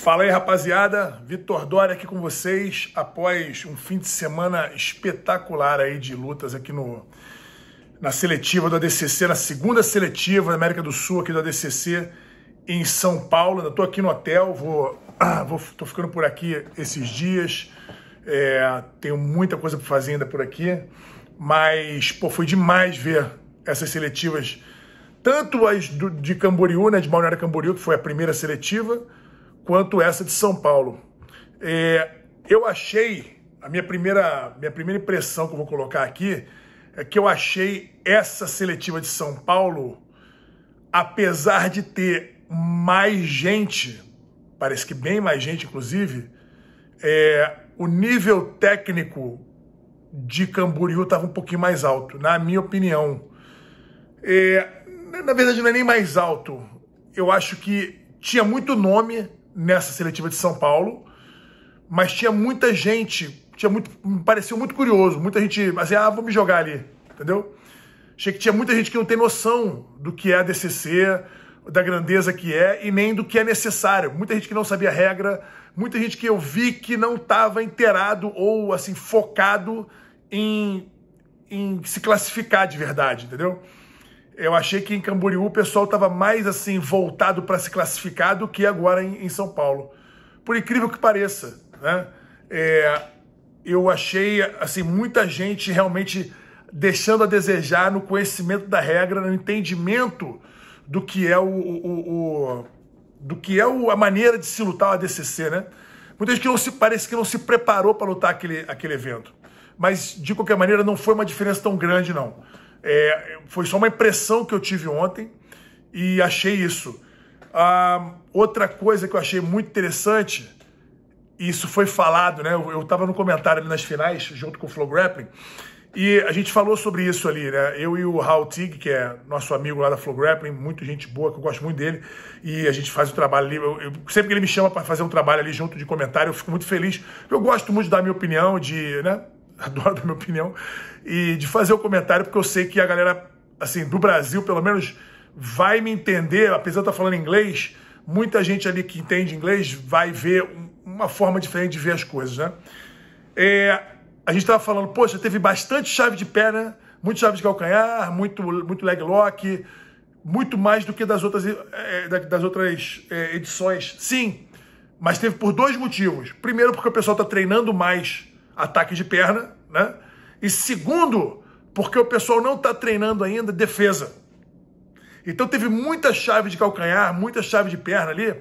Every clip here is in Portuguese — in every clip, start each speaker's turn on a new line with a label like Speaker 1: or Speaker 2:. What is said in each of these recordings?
Speaker 1: Fala aí, rapaziada. Vitor Dória aqui com vocês após um fim de semana espetacular aí de lutas aqui no na seletiva do ADCC, na segunda seletiva da América do Sul aqui do ADCC em São Paulo. Ainda tô aqui no hotel, vou, vou tô ficando por aqui esses dias. É, tenho muita coisa para fazer ainda por aqui, mas pô, foi demais ver essas seletivas, tanto as do, de Camboriú, né, de Balneário Camboriú, que foi a primeira seletiva, quanto essa de São Paulo. É, eu achei, a minha primeira, minha primeira impressão que eu vou colocar aqui, é que eu achei essa seletiva de São Paulo, apesar de ter mais gente, parece que bem mais gente, inclusive, é, o nível técnico de Camboriú estava um pouquinho mais alto, na minha opinião. É, na verdade, não é nem mais alto. Eu acho que tinha muito nome, nessa seletiva de São Paulo, mas tinha muita gente, tinha muito, me pareceu muito curioso, muita gente, é ah, vou me jogar ali, entendeu? Achei que tinha muita gente que não tem noção do que é a DCC, da grandeza que é e nem do que é necessário. Muita gente que não sabia regra, muita gente que eu vi que não estava inteirado ou assim focado em, em se classificar de verdade, entendeu? Eu achei que em Camboriú o pessoal estava mais assim voltado para se classificar do que agora em, em, São Paulo. Por incrível que pareça, né? É, eu achei assim muita gente realmente deixando a desejar no conhecimento da regra, no entendimento do que é o, o, o do que é o, a maneira de se lutar o ADCC, né? Muita gente que não se parece que não se preparou para lutar aquele, aquele evento. Mas de qualquer maneira não foi uma diferença tão grande não. É, foi só uma impressão que eu tive ontem e achei isso. Ah, outra coisa que eu achei muito interessante, isso foi falado, né? Eu estava no comentário ali nas finais, junto com o Flow Grappling, e a gente falou sobre isso ali, né? Eu e o Raul Tig, que é nosso amigo lá da Flow Grappling, muito gente boa, que eu gosto muito dele, e a gente faz o um trabalho ali. Eu, eu, sempre que ele me chama para fazer um trabalho ali junto de comentário, eu fico muito feliz. Eu gosto muito de dar minha opinião, de, né? adoro dar minha opinião, e de fazer o comentário, porque eu sei que a galera, assim, do Brasil, pelo menos, vai me entender, apesar de eu estar falando inglês, muita gente ali que entende inglês vai ver uma forma diferente de ver as coisas, né? É, a gente estava falando, poxa, teve bastante chave de perna, muito chave de calcanhar, muito, muito leg lock, muito mais do que das outras, é, das outras é, edições. Sim, mas teve por dois motivos. Primeiro, porque o pessoal está treinando mais ataque de perna, né? E segundo, porque o pessoal não está treinando ainda defesa. Então teve muita chave de calcanhar, muita chave de perna ali,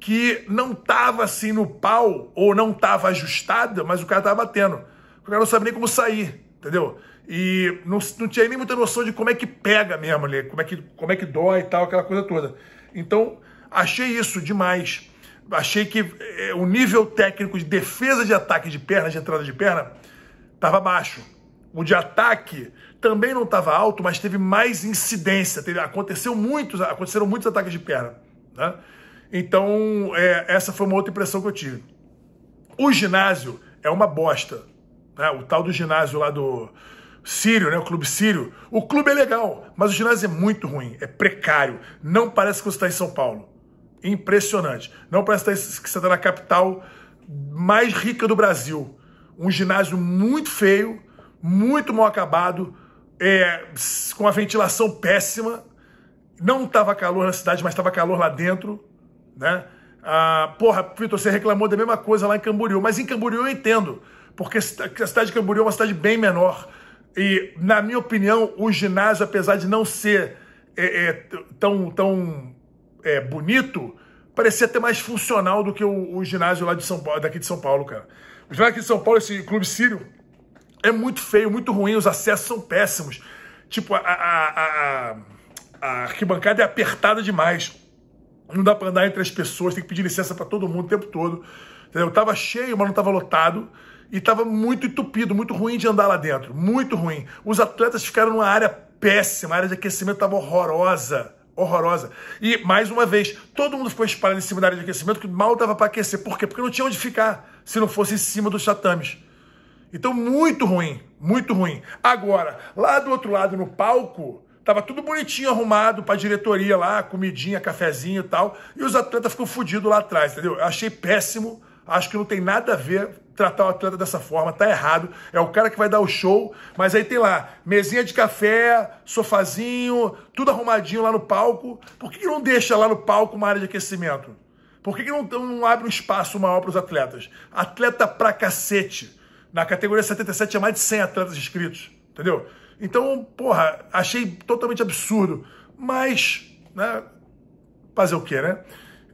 Speaker 1: que não tava assim no pau, ou não tava ajustada, mas o cara tava batendo. O cara não sabe nem como sair, entendeu? E não, não tinha nem muita noção de como é que pega mesmo ali, como é que, como é que dói e tal, aquela coisa toda. Então, achei isso demais achei que é, o nível técnico de defesa de ataque de perna, de entrada de perna, estava baixo. O de ataque também não estava alto, mas teve mais incidência. Teve, aconteceu muitos, aconteceram muitos ataques de perna. Né? Então, é, essa foi uma outra impressão que eu tive. O ginásio é uma bosta. Né? O tal do ginásio lá do Sírio, né? o Clube Sírio. O clube é legal, mas o ginásio é muito ruim, é precário. Não parece que você está em São Paulo impressionante. Não parece que você está na capital mais rica do Brasil. Um ginásio muito feio, muito mal acabado, é, com a ventilação péssima. Não estava calor na cidade, mas estava calor lá dentro, né? Ah, porra, Vitor, você reclamou da mesma coisa lá em Camboriú, mas em Camboriú eu entendo, porque a cidade de Camboriú é uma cidade bem menor. E, na minha opinião, o ginásio, apesar de não ser é, é, tão, tão é, bonito, parecia até mais funcional do que o, o, ginásio lá de São Paulo, daqui de São Paulo, cara. O ginásio aqui de São Paulo, esse clube sírio, é muito feio, muito ruim, os acessos são péssimos. Tipo, a, a, a, a arquibancada é apertada demais. Não dá para andar entre as pessoas, tem que pedir licença para todo mundo o tempo todo. Entendeu? Tava cheio, mas não tava lotado. E tava muito entupido, muito ruim de andar lá dentro. Muito ruim. Os atletas ficaram numa área péssima, a área de aquecimento tava horrorosa horrorosa. E, mais uma vez, todo mundo ficou espalhado em cima da área de aquecimento, que mal dava para aquecer. Por quê? Porque não tinha onde ficar se não fosse em cima dos tatames. Então, muito ruim, muito ruim. Agora, lá do outro lado, no palco, tava tudo bonitinho, arrumado para diretoria lá, comidinha, cafezinho e tal, e os atletas ficam fodidos lá atrás, entendeu? Eu achei péssimo Acho que não tem nada a ver tratar o atleta dessa forma, tá errado. É o cara que vai dar o show, mas aí tem lá mesinha de café, sofazinho, tudo arrumadinho lá no palco. Por que, que não deixa lá no palco uma área de aquecimento? Por que, que não, não abre um espaço maior para os atletas? Atleta pra cacete. Na categoria 77 é mais de 100 atletas inscritos, entendeu? Então, porra, achei totalmente absurdo. Mas, né, fazer o quê, né?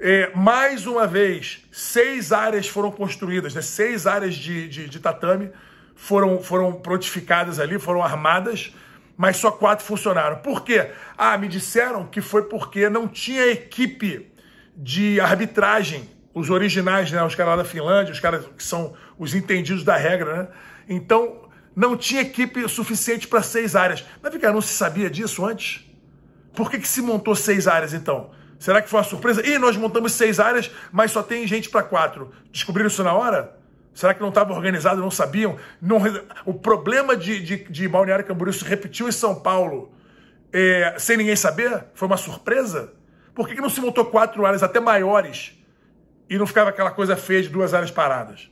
Speaker 1: É, mais uma vez, seis áreas foram construídas, né? seis áreas de, de, de tatame foram, foram prontificadas ali, foram armadas, mas só quatro funcionaram. Por quê? Ah, me disseram que foi porque não tinha equipe de arbitragem, os originais, né? os caras lá da Finlândia, os caras que são os entendidos da regra, né? Então, não tinha equipe suficiente para seis áreas. Mas, cara, não se sabia disso antes? Por que, que se montou seis áreas, então? Será que foi uma surpresa? Ih, nós montamos seis áreas, mas só tem gente para quatro. Descobriram isso na hora? Será que não estava organizado, não sabiam? Não... o problema de, de, de Balneário Camboriú se repetiu em São Paulo é, sem ninguém saber? Foi uma surpresa? Por que, que não se montou quatro áreas até maiores e não ficava aquela coisa feia de duas áreas paradas?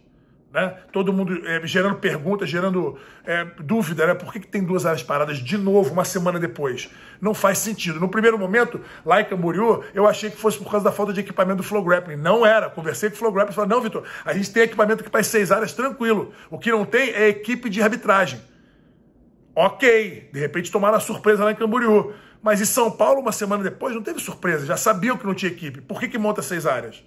Speaker 1: Né? Todo mundo é, gerando perguntas, gerando é, dúvida, né? Por que, que, tem duas áreas paradas de novo uma semana depois? Não faz sentido. No primeiro momento, lá em Camboriú, eu achei que fosse por causa da falta de equipamento do Flow Grappling. Não era. Conversei com o Flow Grappling e falei, não, Vitor, a gente tem equipamento que faz seis áreas tranquilo. O que não tem é equipe de arbitragem. Ok, de repente tomaram a surpresa lá em Camboriú. Mas em São Paulo, uma semana depois, não teve surpresa, já sabiam que não tinha equipe. Por que, que monta seis áreas?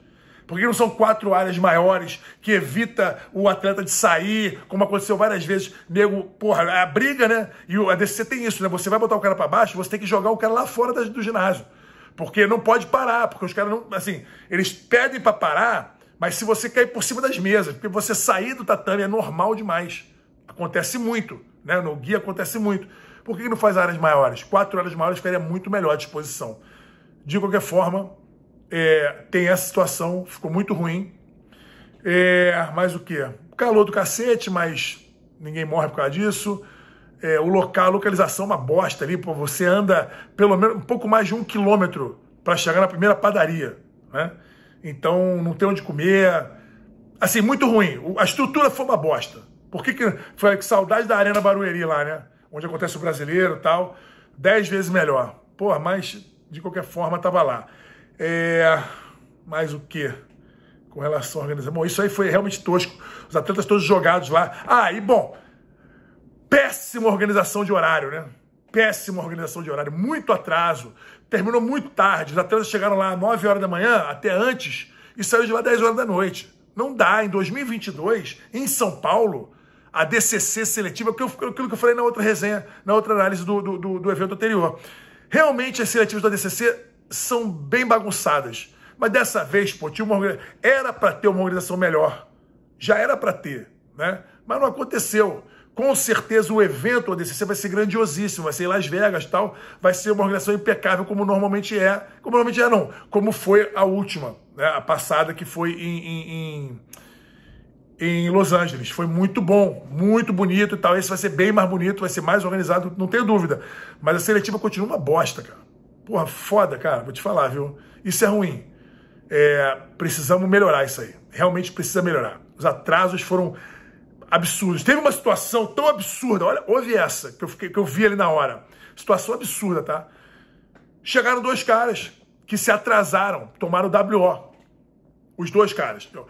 Speaker 1: Porque não são quatro áreas maiores que evita o atleta de sair, como aconteceu várias vezes. Nego, porra, é a briga, né? E a DC tem isso, né? Você vai botar o cara para baixo, você tem que jogar o cara lá fora do ginásio. Porque não pode parar, porque os caras não. Assim, eles pedem para parar, mas se você cair por cima das mesas, porque você sair do tatame é normal demais. Acontece muito, né? No guia acontece muito. Por que não faz áreas maiores? Quatro áreas maiores ficaria muito melhor à disposição. De qualquer forma, é, tem essa situação, ficou muito ruim. É, mais o que? Calor do cacete, mas ninguém morre por causa disso. É, o local, a localização, é uma bosta ali, pô, você anda pelo menos um pouco mais de um quilômetro para chegar na primeira padaria, né? Então não tem onde comer. Assim, muito ruim. A estrutura foi uma bosta. Por que, que foi que saudade da Arena Barueri lá, né? Onde acontece o brasileiro e tal. Dez vezes melhor. Porra, mas de qualquer forma tava lá. É, mais o que? Com relação à organização. Bom, isso aí foi realmente tosco. Os atletas todos jogados lá. Ah, e bom, péssima organização de horário, né? Péssima organização de horário, muito atraso. Terminou muito tarde. Os atletas chegaram lá às 9 horas da manhã, até antes, e saiu de lá às 10 horas da noite. Não dá. Em 2022, em São Paulo, a DCC seletiva, aquilo que eu falei na outra resenha, na outra análise do, do, do evento anterior. Realmente, as seletivas da DCC são bem bagunçadas. Mas dessa vez, pô, tinha uma, era para ter uma organização melhor. Já era para ter, né? Mas não aconteceu. Com certeza o evento ADCC vai ser grandiosíssimo, vai ser em Las Vegas tal, vai ser uma organização impecável como normalmente é, como normalmente é não, como foi a última, né? a passada que foi em, em, em, em Los Angeles. Foi muito bom, muito bonito e tal, esse vai ser bem mais bonito, vai ser mais organizado, não tenho dúvida. Mas a seletiva continua uma bosta, cara. Porra, foda, cara, vou te falar, viu? Isso é ruim. É, precisamos melhorar isso aí. Realmente precisa melhorar. Os atrasos foram absurdos. Teve uma situação tão absurda, olha, houve essa, que eu, fiquei, que eu vi ali na hora. Situação absurda, tá? Chegaram dois caras que se atrasaram, tomaram WO. Os dois caras. Então,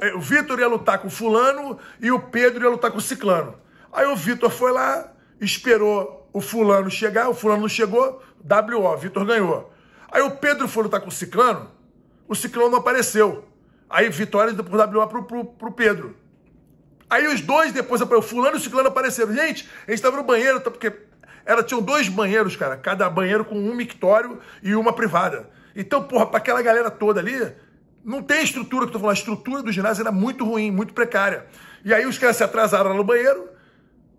Speaker 1: é, o Vitor ia lutar com o fulano e o Pedro ia lutar com o ciclano. Aí o Vitor foi lá, esperou o fulano chegar, o fulano não chegou, WO, Vitor ganhou. Aí o Pedro Fulano tá com o Ciclano, o Ciclano não apareceu. Aí vitória por WO pro, pro, pro Pedro. Aí os dois depois, o fulano e o ciclano apareceram. Gente, a gente tava no banheiro, tá, porque ela tinham dois banheiros, cara. Cada banheiro com um mictório e uma privada. Então, porra, para aquela galera toda ali, não tem estrutura que eu tô falando. A estrutura do ginásio era muito ruim, muito precária. E aí os caras se atrasaram lá no banheiro,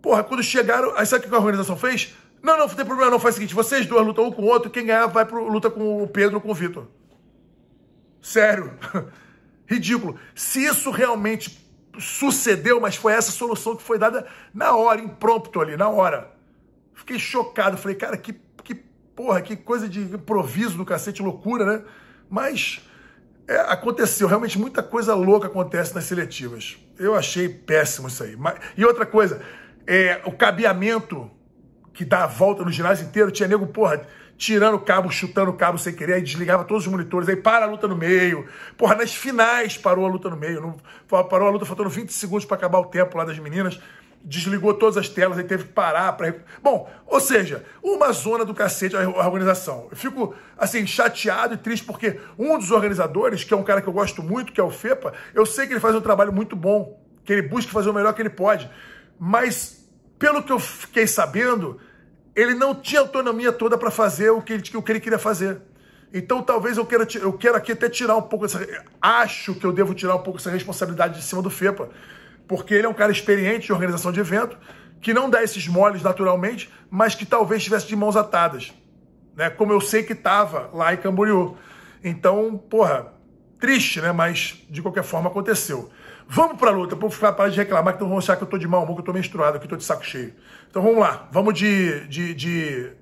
Speaker 1: Porra, quando chegaram, aí sabe o que a organização fez? Não, não, não tem problema não, faz o seguinte, vocês dois lutam um com o outro, quem ganhar vai pro, luta com o Pedro ou com o Vitor. Sério. Ridículo. Se isso realmente sucedeu, mas foi essa solução que foi dada na hora, imprompto ali, na hora. Fiquei chocado, falei, cara, que, que porra, que coisa de improviso do cacete, loucura, né? Mas é, aconteceu, realmente muita coisa louca acontece nas seletivas. Eu achei péssimo isso aí. Mas, e outra coisa, é, o cabeamento que dá a volta no ginásio inteiro, tinha nego, porra, tirando o cabo, chutando o cabo sem querer, aí desligava todos os monitores, aí para a luta no meio. Porra, nas finais parou a luta no meio, não, parou a luta faltando 20 segundos para acabar o tempo lá das meninas, desligou todas as telas, aí teve que parar para. Bom, ou seja, uma zona do cacete a organização. Eu fico, assim, chateado e triste porque um dos organizadores, que é um cara que eu gosto muito, que é o FEPA, eu sei que ele faz um trabalho muito bom, que ele busca fazer o melhor que ele pode, mas pelo que eu fiquei sabendo, ele não tinha autonomia toda para fazer o que, ele, o que ele queria fazer. Então talvez eu queira, eu queira aqui até tirar um pouco essa. Acho que eu devo tirar um pouco essa responsabilidade de cima do FEPA. Porque ele é um cara experiente de organização de evento, que não dá esses moles naturalmente, mas que talvez estivesse de mãos atadas. Né? Como eu sei que estava lá em Camboriú. Então, porra, triste, né? Mas de qualquer forma aconteceu. Vamos para a luta, para parar de reclamar, que não vão achar que eu estou de mau humor, que eu estou menstruado, que eu estou de saco cheio. Então vamos lá, vamos de, de, de,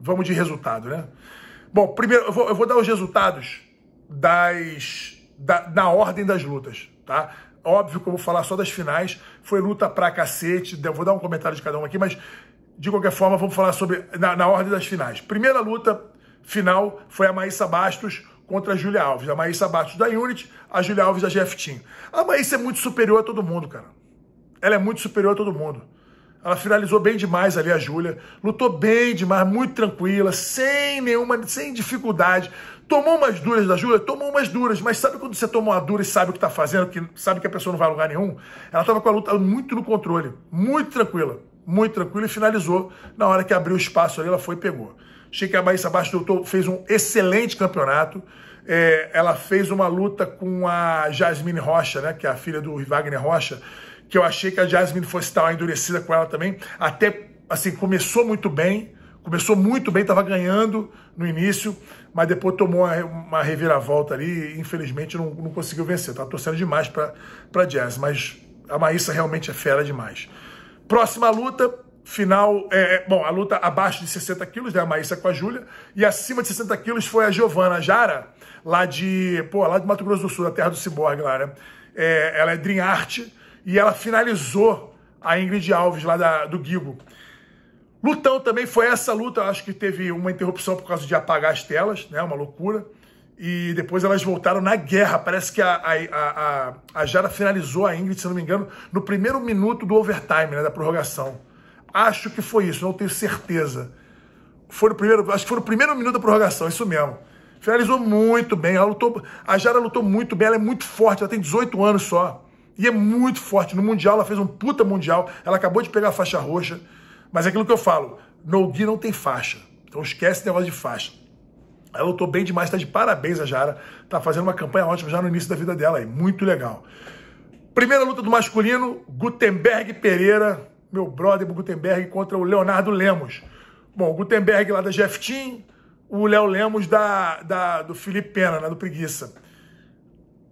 Speaker 1: vamos de resultado, né? Bom, primeiro eu vou, eu vou dar os resultados das, da, na ordem das lutas, tá? Óbvio que eu vou falar só das finais, foi luta pra cacete, eu vou dar um comentário de cada um aqui, mas de qualquer forma vamos falar sobre, na, na ordem das finais. Primeira luta final foi a Maísa Bastos contra a Julia Alves. A Maísa Bastos da Unity, a Julia Alves da Jeftinho. A Maísa é muito superior a todo mundo, cara. Ela é muito superior a todo mundo. Ela finalizou bem demais ali a Júlia. Lutou bem demais, muito tranquila, sem nenhuma, sem dificuldade. Tomou umas duras da Júlia? Tomou umas duras, mas sabe quando você toma uma dura e sabe o que está fazendo, que sabe que a pessoa não vai a lugar nenhum? Ela estava com a luta muito no controle, muito tranquila, muito tranquila e finalizou. Na hora que abriu o espaço ali, ela foi e pegou achei que Shikamaí Sabashi Doutor fez um excelente campeonato. É, ela fez uma luta com a Jasmine Rocha, né, que é a filha do Wagner Rocha, que eu achei que a Jasmine fosse estar endurecida com ela também. Até, assim, começou muito bem, começou muito bem, estava ganhando no início, mas depois tomou uma, reviravolta ali e, infelizmente, não, não conseguiu vencer. Tava tá torcendo demais para Jazz, mas a Maísa realmente é fera demais. Próxima luta, Final, é, bom, a luta abaixo de 60 quilos, né? A Maísa com a Júlia. E acima de 60 quilos foi a Giovana Jara, lá de, pô, lá de Mato Grosso do Sul, da terra do ciborgue lá, né? É, ela é Dream Art e ela finalizou a Ingrid Alves lá da, do Guigo. Lutão também foi essa luta, acho que teve uma interrupção por causa de apagar as telas, né? Uma loucura. E depois elas voltaram na guerra. Parece que a, a, a, a Jara finalizou a Ingrid, se não me engano, no primeiro minuto do overtime, né? Da prorrogação. Acho que foi isso, não tenho certeza. Foi o primeiro, acho que foi o primeiro minuto da prorrogação, isso mesmo. Finalizou muito bem, ela lutou, a Jara lutou muito bem, ela é muito forte, ela tem 18 anos só. E é muito forte. No Mundial, ela fez um puta Mundial, ela acabou de pegar a faixa roxa. Mas é aquilo que eu falo, Nogi não tem faixa. Então esquece esse negócio de faixa. Ela lutou bem demais, tá de parabéns a Jara. Tá fazendo uma campanha ótima já no início da vida dela aí. Muito legal. Primeira luta do masculino, Gutenberg Pereira meu brother Gutenberg contra o Leonardo Lemos. Bom, o Gutenberg lá da Jeff Team, o Léo Lemos da, da, do Felipe Pena, né, do Preguiça.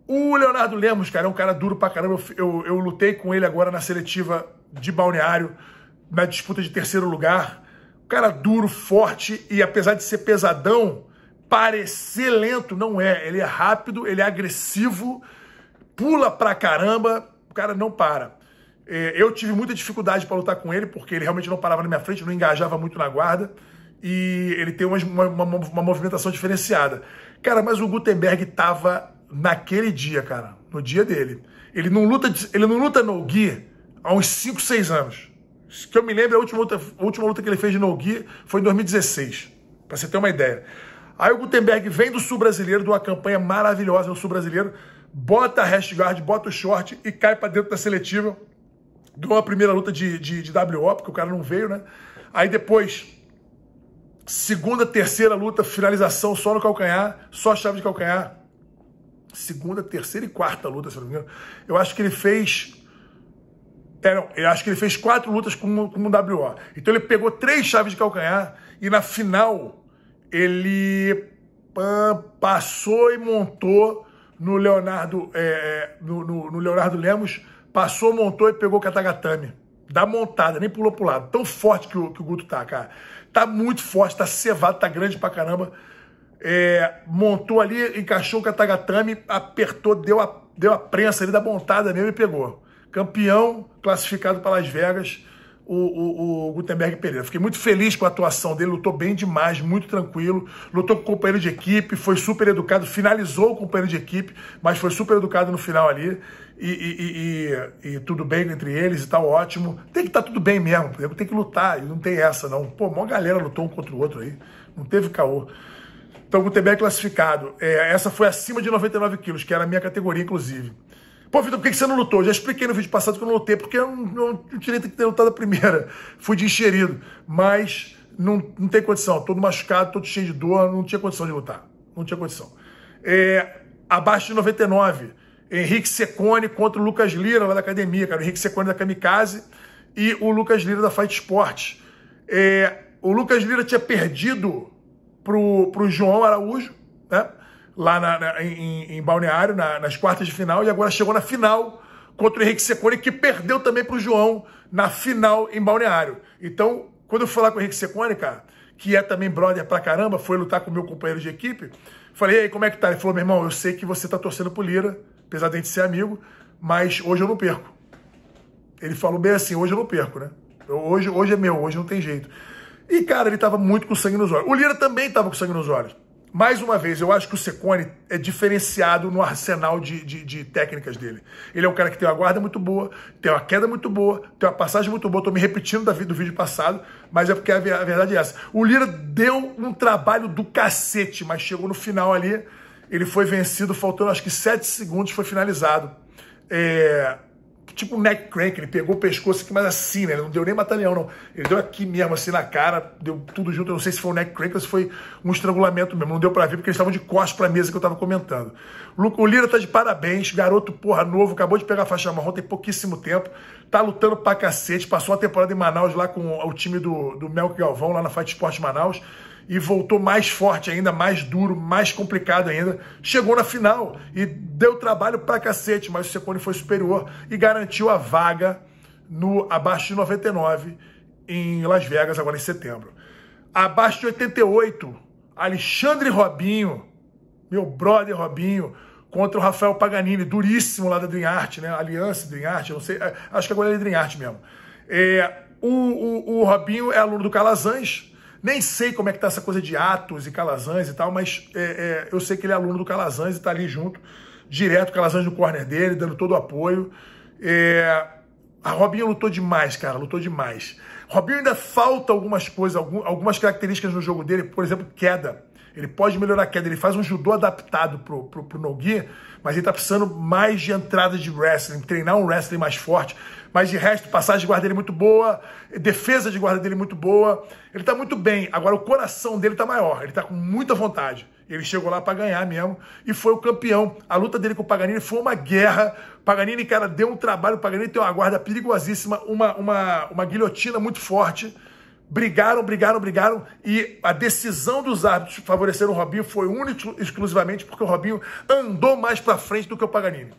Speaker 1: O Leonardo Lemos, cara, é um cara duro pra caramba. Eu, eu, eu lutei com ele agora na seletiva de balneário, na disputa de terceiro lugar. Um cara duro, forte e apesar de ser pesadão, parecer lento, não é. Ele é rápido, ele é agressivo, pula pra caramba, o cara não para. É, eu tive muita dificuldade para lutar com ele, porque ele realmente não parava na minha frente, não engajava muito na guarda. E ele tem uma, uma, uma movimentação diferenciada. Cara, mas o Gutenberg tava naquele dia, cara. No dia dele. Ele não luta, ele não luta no gi há uns 5, 6 anos. Se que eu me lembro, a última luta, a última luta que ele fez de no gi foi em 2016. Pra você ter uma ideia. Aí o Gutenberg vem do sul brasileiro, de uma campanha maravilhosa no sul brasileiro, bota a rest guard, bota o short e cai para dentro da seletiva Ganhou a primeira luta de, de, de WO, porque o cara não veio, né? Aí depois, segunda, terceira luta, finalização só no calcanhar, só chave de calcanhar. Segunda, terceira e quarta luta, se não me engano. Eu acho que ele fez é, não, eu acho que ele fez quatro lutas com, com um WO. Então ele pegou três chaves de calcanhar e na final ele passou e montou no Leonardo, é, é no, no, no Leonardo Lemos Passou, montou e pegou o catagatame. Dá montada, nem pulou pro lado. Tão forte que o, que o Guto tá, cara. Tá muito forte, tá cevado, tá grande pra caramba. É, montou ali, encaixou o catagatame, apertou, deu a, deu a prensa ali da montada mesmo e pegou. Campeão, classificado para Las Vegas o, o, o, Gutenberg Pereira. Fiquei muito feliz com a atuação dele, lutou bem demais, muito tranquilo, lutou com o companheiro de equipe, foi super educado, finalizou o companheiro de equipe, mas foi super educado no final ali. E, e, e, e tudo bem entre eles e tal, ótimo. Tem que estar tá tudo bem mesmo, tem que lutar, e não tem essa não. Pô, mó galera lutou um contra o outro aí, não teve caô. Então, Gutenberg classificado. É, essa foi acima de 99 quilos, que era a minha categoria, inclusive. Pô, Vitor, por que você não lutou? Eu já expliquei no vídeo passado que eu não lutei, porque eu não, não, não tirei que ter lutado a primeira. Fui de enxerido. Mas não, não tem condição. Todo machucado, todo cheio de dor, não tinha condição de lutar. Não tinha condição. É, abaixo de 99, Henrique Secone contra o Lucas Lira, lá da academia, cara. O Henrique Secone da Kamikaze e o Lucas Lira da Fight Sport. É, o Lucas Lira tinha perdido pro, pro João Araújo, né? lá na, na, em, em, Balneário, na, nas quartas de final, e agora chegou na final contra o Henrique Secone, que perdeu também para o João na final em Balneário. Então, quando eu falar com o Henrique Secone, cara, que é também brother pra caramba, foi lutar com o meu companheiro de equipe, falei, e aí, como é que tá? Ele falou, meu irmão, eu sei que você tá torcendo pro Lira, apesar de a gente ser amigo, mas hoje eu não perco. Ele falou bem assim, hoje eu não perco, né? Hoje, hoje é meu, hoje não tem jeito. E, cara, ele tava muito com sangue nos olhos. O Lira também tava com sangue nos olhos mais uma vez, eu acho que o Secone é diferenciado no arsenal de, de, de, técnicas dele. Ele é um cara que tem uma guarda muito boa, tem uma queda muito boa, tem uma passagem muito boa. Estou me repetindo da, do vídeo passado, mas é porque a, a verdade é essa. O Lira deu um trabalho do cacete, mas chegou no final ali, ele foi vencido, faltando acho que 7 segundos, foi finalizado. É, tipo neck crank, ele pegou o pescoço aqui, mas assim, né? Ele não deu nem batalhão, não. Ele deu aqui mesmo, assim, na cara, deu tudo junto. Eu não sei se foi um neck crank ou se foi um estrangulamento mesmo. Não deu para ver, porque eles estavam de costas pra mesa que eu tava comentando. o Lira tá de parabéns, garoto porra novo, acabou de pegar a faixa marrom tem pouquíssimo tempo. Tá lutando pra cacete, passou a temporada em Manaus lá com o time do, do Melk Galvão, lá na Fight Sport Manaus e voltou mais forte ainda, mais duro, mais complicado ainda. Chegou na final e deu trabalho pra cacete, mas o Secone foi superior e garantiu a vaga no abaixo de 99 em Las Vegas, agora em setembro. Abaixo de 88, Alexandre Robinho, meu brother Robinho, contra o Rafael Paganini, duríssimo lá da Dream Art, né? Aliança Dream Art, não sei, é, acho que agora é Dream Art mesmo. É, o, o, o Robinho é aluno do Calazans, nem sei como é que tá essa coisa de Atos e Calazans e tal, mas é, é, eu sei que ele é aluno do Calazans e tá ali junto, direto, Calazans no corner dele, dando todo o apoio. É, a Robinho lutou demais, cara, lutou demais. Robinho ainda falta algumas coisas, algumas características no jogo dele, por exemplo, queda. Ele pode melhorar a queda, ele faz um judô adaptado pro, pro, pro nogi, mas ele tá precisando mais de entradas de wrestling, treinar um wrestling mais forte. Mas de resto, passagem de guarda dele é muito boa, defesa de guarda dele é muito boa. Ele tá muito bem. Agora o coração dele tá maior, ele tá com muita vontade. Ele chegou lá para ganhar mesmo e foi o campeão. A luta dele com o Paganini foi uma guerra. Paganini, cara, deu um trabalho. O Paganini tem uma guarda perigosíssima, uma, uma, uma guilhotina muito forte brigaram, brigaram, brigaram e a decisão dos árbitros favoreceram o Robinho foi única exclusivamente porque o Robinho andou mais para frente do que o Paganini.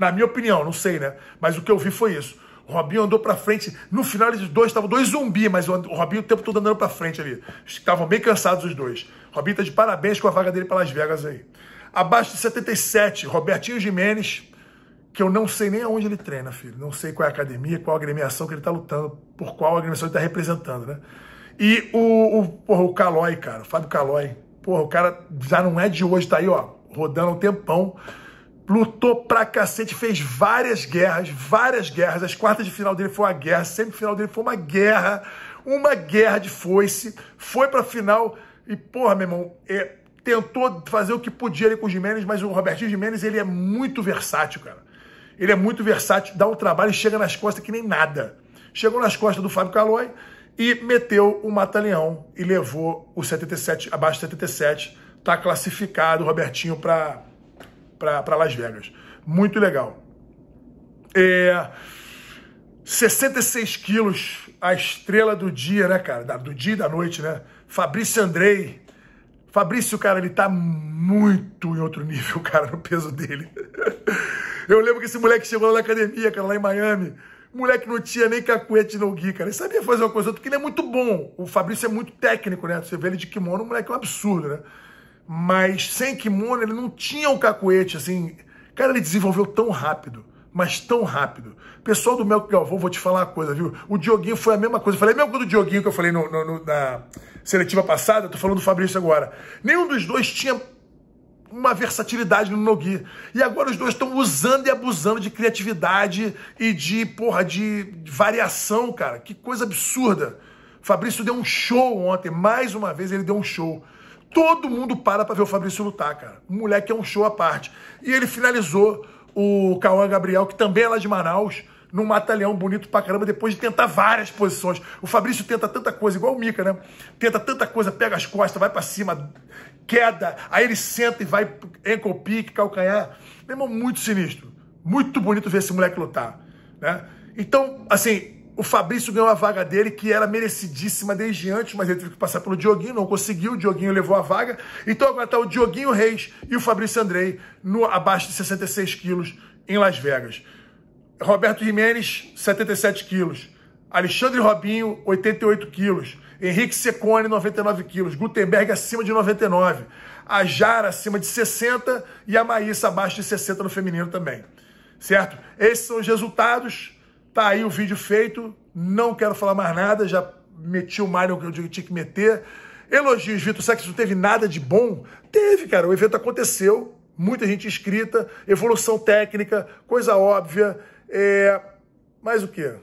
Speaker 1: Na minha opinião, não sei, né? Mas o que eu vi foi isso. O Robinho andou para frente. No final, eles dois estavam dois zumbi, mas o Robinho o tempo todo andando para frente ali. Estavam bem cansados os dois. O Robinho tá de parabéns com a vaga dele para Las Vegas aí. Abaixo de 77, Robertinho Jimenez, que eu não sei nem aonde ele treina, filho. Não sei qual é a academia, qual a agremiação que ele está lutando, por qual agremiação ele está representando, né? E o, o, porra, o Calói, cara, o Fábio Calói. Porra, o cara já não é de hoje, tá aí, ó, rodando um tempão. Lutou pra cacete, fez várias guerras, várias guerras. As quartas de final dele foi uma guerra, semifinal dele foi uma guerra, uma guerra de foice. Foi pra final e, porra, meu irmão, é, tentou fazer o que podia ali com o Jimenez, mas o Robertinho Jimenez, ele é muito versátil, cara. Ele é muito versátil, dá um trabalho e chega nas costas que nem nada. Chegou nas costas do Fábio Calói e meteu o Mata-Leão e levou o 77, abaixo de 77. Está classificado o Robertinho para Las Vegas. Muito legal. É, 66 quilos, a estrela do dia, né, cara? do dia e da noite, né? Fabrício Andrei. Fabrício, cara, ele tá muito em outro nível, cara, no peso dele. Eu lembro que esse moleque chegou lá na academia, cara, lá em Miami. moleque não tinha nem cacuete no gui, cara. Ele sabia fazer uma coisa outra, porque ele é muito bom. O Fabrício é muito técnico, né? Você vê ele de kimono, o moleque é um absurdo, né? Mas sem kimono, ele não tinha o um cacuete, assim. Cara, ele desenvolveu tão rápido, mas tão rápido. Pessoal do Melco Galvão, vou te falar uma coisa, viu? O Dioguinho foi a mesma coisa. Eu falei a mesma coisa do Dioguinho que eu falei no, no, no, na seletiva passada, tô falando do Fabrício agora. Nenhum dos dois tinha uma versatilidade no Nogi. E agora os dois estão usando e abusando de criatividade e de, porra, de variação, cara. Que coisa absurda. Fabrício deu um show ontem, mais uma vez ele deu um show. Todo mundo para para ver o Fabrício lutar, cara. O moleque é um show à parte. E ele finalizou o Cauã Gabriel, que também é lá de Manaus, num matalhão bonito pra caramba, depois de tentar várias posições. O Fabrício tenta tanta coisa, igual o Mica, né? Tenta tanta coisa, pega as costas, vai para cima, queda, aí ele senta e vai ankle pick, calcanhar. Meu irmão, muito sinistro. Muito bonito ver esse moleque lutar, né? Então, assim, o Fabrício ganhou a vaga dele, que era merecidíssima desde antes, mas ele teve que passar pelo Dioguinho, não conseguiu, o Dioguinho levou a vaga. Então agora tá o Dioguinho Reis e o Fabrício Andrei no abaixo de 66 quilos em Las Vegas. Roberto Jimenez, 77 quilos. Alexandre Robinho, 88 quilos. Henrique Secone, 99 quilos. Gutenberg acima de 99. A Jara acima de 60 e a Maísa abaixo de 60 no feminino também. Certo? Esses são os resultados. Tá aí o vídeo feito. Não quero falar mais nada. Já meti o Mário que eu tinha que meter. Elogios, Vitor. Será que isso não teve nada de bom? Teve, cara. O evento aconteceu. Muita gente inscrita. Evolução técnica. Coisa óbvia. É, mais o quê?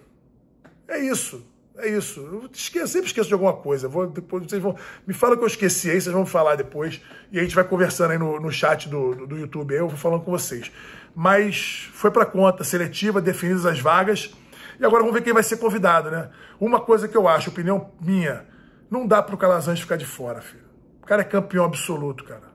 Speaker 1: É isso. É isso. Eu esqueço, sempre esqueço de alguma coisa. Vou, depois vocês vão. Me fala que eu esqueci aí, vocês vão falar depois. E a gente vai conversando aí no, no chat do, do, do YouTube. Aí eu vou falando com vocês. Mas foi para conta seletiva, definidas as vagas. E agora vamos ver quem vai ser convidado, né? Uma coisa que eu acho, opinião minha, não dá para o Calazans ficar de fora, filho. O cara é campeão absoluto, cara.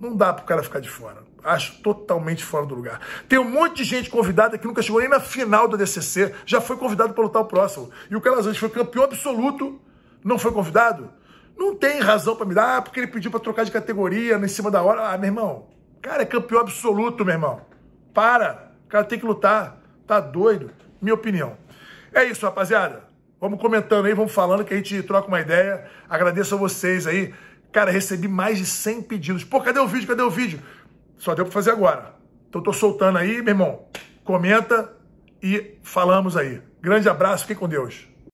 Speaker 1: Não dá para o cara ficar de fora. Acho totalmente fora do lugar. Tem um monte de gente convidada que nunca chegou nem na final da DCC, já foi convidado para lutar o próximo. E o Calazans foi campeão absoluto, não foi convidado? Não tem razão para me dar, ah, porque ele pediu para trocar de categoria em cima da hora. Ah, meu irmão, cara é campeão absoluto, meu irmão. Para, o cara tem que lutar. Tá doido? Minha opinião. É isso, rapaziada. Vamos comentando aí, vamos falando que a gente troca uma ideia. Agradeço a vocês aí. Cara, recebi mais de 100 pedidos. Pô, cadê o vídeo? Cadê o vídeo? Só deu para fazer agora. Então tô soltando aí, meu irmão. Comenta e falamos aí. Grande abraço, fique com Deus.